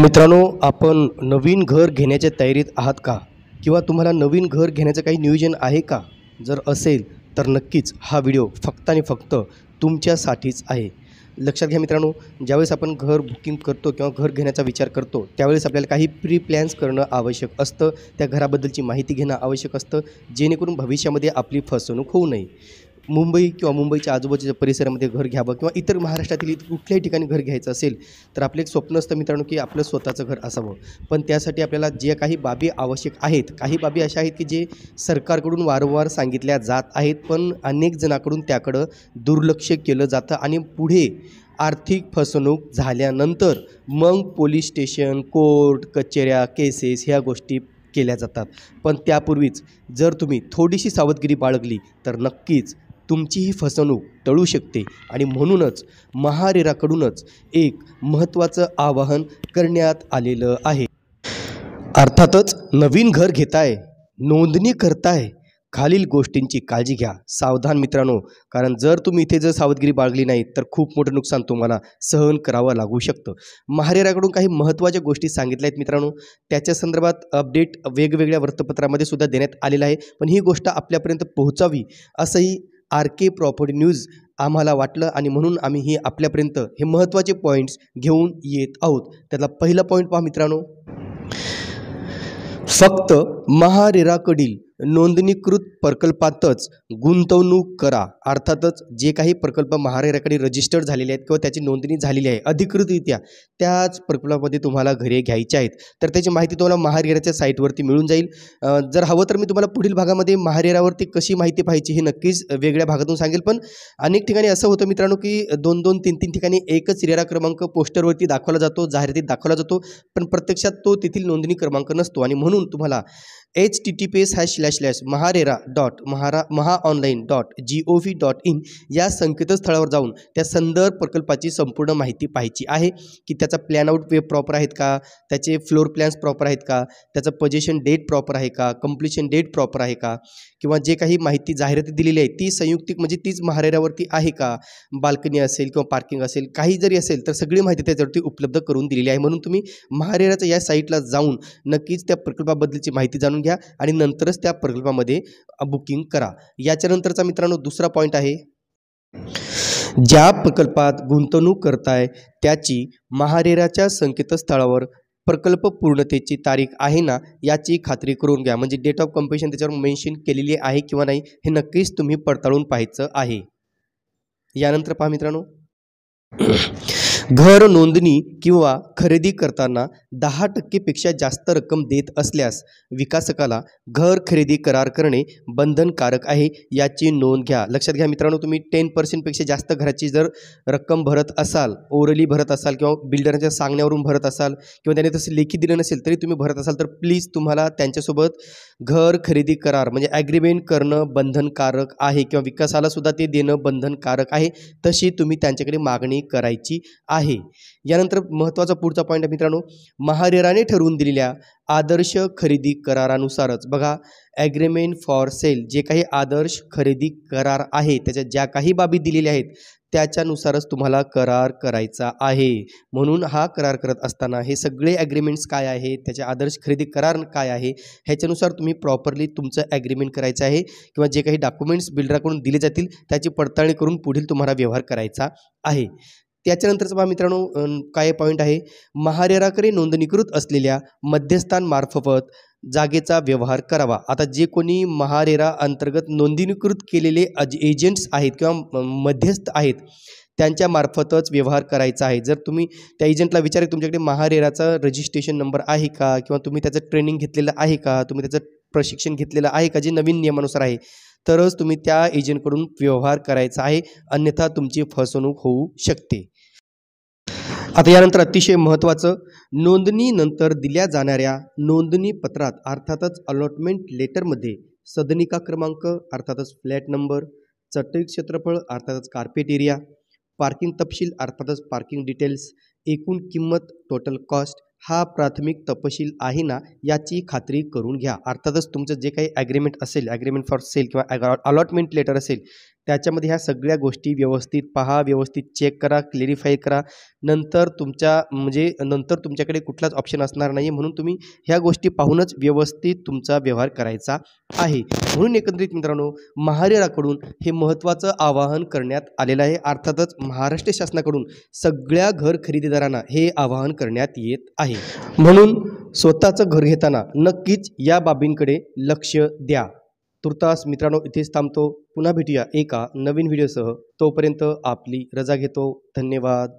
मित्रांनो आपण नवीन घर घेण्याच्या तयारीत आहात का किंवा तुम्हाला नवीन घर घेण्याचं काही नियोजन आहे का जर असेल तर नक्कीच हा व्हिडिओ फक्त आणि फक्त तुमच्यासाठीच आहे लक्षात घ्या मित्रांनो ज्यावेळेस आपण घर बुकिंग करतो किंवा घर घेण्याचा विचार करतो त्यावेळेस आपल्याला काही प्री प्लॅन्स करणं आवश्यक असतं त्या घराबद्दलची माहिती घेणं आवश्यक असतं जेणेकरून भविष्यामध्ये आपली फसवणूक होऊ नये मुंबई किंवा मुंबईच्या आजूबाजूच्या परिसरामध्ये घर घ्यावं किंवा इतर महाराष्ट्रातील कुठल्याही ठिकाणी घर घ्यायचं असेल तर आपलं एक स्वप्न असतं मित्रांनो की आपलं स्वतःचं घर असावं पण त्यासाठी आपल्याला जे काही बाबी आवश्यक आहेत काही बाबी अशा आहेत की जे सरकारकडून वारंवार सांगितल्या जात आहेत पण अनेक जणांकडून त्याकडं दुर्लक्ष केलं जातं आणि पुढे आर्थिक फसवणूक झाल्यानंतर मग पोलीस स्टेशन कोर्ट कचेऱ्या केसेस ह्या गोष्टी केल्या जातात पण त्यापूर्वीच जर तुम्ही थोडीशी सावधगिरी बाळगली तर नक्कीच तुमची ही फसवणूक टळू शकते आणि म्हणूनच महारेराकडूनच एक महत्त्वाचं आवाहन करण्यात आलेलं आहे अर्थातच नवीन घर घेताय नोंदणी करताय खालील गोष्टींची काळजी घ्या सावधान मित्रांनो कारण जर तुम्ही इथे जर सावधगिरी बाळगली नाही तर खूप मोठं नुकसान तुम्हाला सहन करावं लागू शकतं महारेराकडून काही महत्त्वाच्या गोष्टी सांगितल्या आहेत मित्रांनो त्याच्या संदर्भात अपडेट वेगवेगळ्या वृत्तपत्रामध्ये सुद्धा देण्यात आलेलं आहे पण ही गोष्ट आपल्यापर्यंत पोहोचावी असंही आर के प्रॉपर्टी न्यूज आम्हाला वाटलं आणि म्हणून आम्ही हे आपल्यापर्यंत हे महत्त्वाचे पॉईंट्स घेऊन येत आहोत त्यातला पहिला पॉईंट पहा मित्रांनो फक्त महारेराकडील नोंदणीकृत प्रकल्पातच गुंतवणूक करा अर्थातच जे काही प्रकल्प महारेराकडे रजिस्टर्ड झालेले आहेत किंवा त्याची नोंदणी झालेली आहे अधिकृतरित्या त्याच प्रकल्पामध्ये तुम्हाला घरे घ्यायचे आहेत तर त्याची माहिती तुम्हाला महारेराच्या साईटवरती मिळून जाईल जर हवं तर मी तुम्हाला पुढील भागामध्ये महारेरावरती कशी माहिती पाहिजे हे नक्कीच वेगळ्या भागातून सांगेल पण अनेक ठिकाणी असं होतं मित्रांनो की दोन दोन तीन तीन ठिकाणी एकच रेरा क्रमांक पोस्टरवरती दाखवला जातो जाहिरातीत दाखवला जातो पण प्रत्यक्षात तो तेथील नोंदणी क्रमांक नसतो आणि म्हणून तुम्हाला H T T P S hash slash slash MahaRERA dot महारा Maha dot G O V dot in या संकेतस्थळावर जाऊन त्या संदर्भ प्रकल्पाची संपूर्ण माहिती पाहायची आहे की त्याचा प्लॅन आउट वे प्रॉपर आहेत का त्याचे फ्लोर प्लॅन्स प्रॉपर आहेत का त्याचं पजेशन डेट प्रॉपर आहे का कम्प्लिशन डेट प्रॉपर आहे का किंवा जे काही माहिती जाहिराती दिलेली आहे ती संयुक्तिक म्हणजे तीच महारेरावरती आहे का बाल्कनी असेल किंवा पार्किंग असेल काही जरी असेल तर सगळी माहिती त्याच्यावरती उपलब्ध करून दिलेली आहे म्हणून तुम्ही महारेराच्या या साईटला जाऊन नक्कीच त्या प्रकल्पाबद्दलची माहिती जाणून घ्या आणि नंतरच त्या प्रकल्पामध्ये बुकिंग करा याच्यानंतरचा मित्रांनो दुसरा पॉईंट आहे ज्या प्रकल्पात गुंतवणूक करताय त्याची महारेराच्या संकेतस्थळावर प्रकल्प पूर्णतेची तारीख आहे ना याची खात्री करून घ्या म्हणजे डेट ऑफ कम्पिटिशन त्याच्यावर मेन्शन केलेली आहे किंवा नाही हे नक्कीच तुम्ही पडताळून पाहायचं आहे यानंतर पहा मित्रांनो घर नोंदणी किंवा खरेदी करताना दहा टक्केपेक्षा जास्त रक्कम देत असल्यास विकासकाला घर खरेदी करार करणे बंधनकारक आहे याची नोंद घ्या लक्षात घ्या मित्रांनो तुम्ही टेन पर्सेंटपेक्षा जास्त घराची जर रक्कम भरत असाल ओरली भरत असाल किंवा बिल्डरांच्या सांगण्यावरून भरत असाल किंवा त्याने तसं लेखी दिलं नसेल तरी तुम्ही भरत असाल तर प्लीज तुम्हाला त्यांच्यासोबत घर खरेदी करार म्हणजे ॲग्रीमेंट करणं बंधनकारक आहे किंवा विकासालासुद्धा ते देणं बंधनकारक आहे तशी तुम्ही त्यांच्याकडे मागणी करायची आहे यानंतर महत्त्वाचा पुढचा पॉईंट आहे मित्रांनो महारेराने ठरवून दिलेल्या आदर्श खरेदी करारानुसारच बघा ॲग्रीमेंट फॉर सेल जे काही आदर्श खरेदी करार आहे त्याच्या ज्या काही बाबी दिलेल्या आहेत त्याच्यानुसारच तुम्हाला करार करायचा आहे म्हणून हा करार करत असताना हे सगळे ॲग्रीमेंट्स काय आहे त्याचे आदर्श खरेदी करार काय आहे ह्याच्यानुसार तुम्ही प्रॉपरली तुमचं ॲग्रीमेंट करायचं आहे किंवा जे काही डॉक्युमेंट्स बिल्डराकडून दिले जातील त्याची पडताळणी करून पुढील तुम्हाला व्यवहार करायचा आहे त्याच्यानंतरचा बा मित्रांनो काय पॉईंट आहे महारेराकडे नोंदणीकृत असलेल्या मध्यस्थांमार्फत जागेचा व्यवहार करावा आता जे कोणी महारेरा अंतर्गत नोंदणीकृत केलेले अज एजंट्स आहेत किंवा मध्यस्थ आहेत त्यांच्या मार्फतच व्यवहार करायचा आहे जर तुम्ही त्या एजंटला विचार तुमच्याकडे महारेराचा रजिस्ट्रेशन नंबर आहे का किंवा तुम्ही त्याचं ट्रेनिंग घेतलेलं आहे का तुम्ही त्याचं प्रशिक्षण घेतलेलं आहे का जे नवीन नियमानुसार आहे तरच तुम्ही त्या एजंटकडून व्यवहार करायचा आहे अन्यथा तुमची फसवणूक होऊ शकते आता यानंतर अतिशय महत्त्वाचं नोंदणीनंतर दिल्या जाणाऱ्या नोंदणी पत्रात अर्थातच अलॉटमेंट लेटरमध्ये सदनिका क्रमांक अर्थातच फ्लॅट नंबर चटई क्षेत्रफळ अर्थातच कार्पेट एरिया पार्किंग तपशील अर्थातच पार्किंग डिटेल्स एकूण किंमत टोटल कॉस्ट हा प्राथमिक तपशील आहे ना याची खात्री करून घ्या अर्थातच तुमचं जे काही ॲग्रीमेंट असेल ॲग्रीमेंट फॉर सेल किंवा अलॉटमेंट लेटर असेल त्याच्यामध्ये ह्या सगळ्या गोष्टी व्यवस्थित पहा व्यवस्थित चेक करा क्लेरिफाय करा नंतर तुमच्या म्हणजे नंतर तुमच्याकडे कुठलाच ऑप्शन असणार नाही म्हणून तुम्ही ह्या गोष्टी पाहूनच व्यवस्थित तुमचा व्यवहार करायचा आहे म्हणून एकंदरीत मित्रांनो महारेराकडून हे महत्त्वाचं आवाहन करण्यात आलेलं आहे अर्थातच महाराष्ट्र शासनाकडून सगळ्या घर खरेदीदारांना हे आवाहन करण्यात येत आहे म्हणून स्वतःचं घर घेताना नक्कीच या बाबींकडे लक्ष द्या तुर्तास मित्रांनो इथेच थांबतो पुन्हा भेटूया एका नवीन व्हिडिओसह तोपर्यंत आपली रजा घेतो धन्यवाद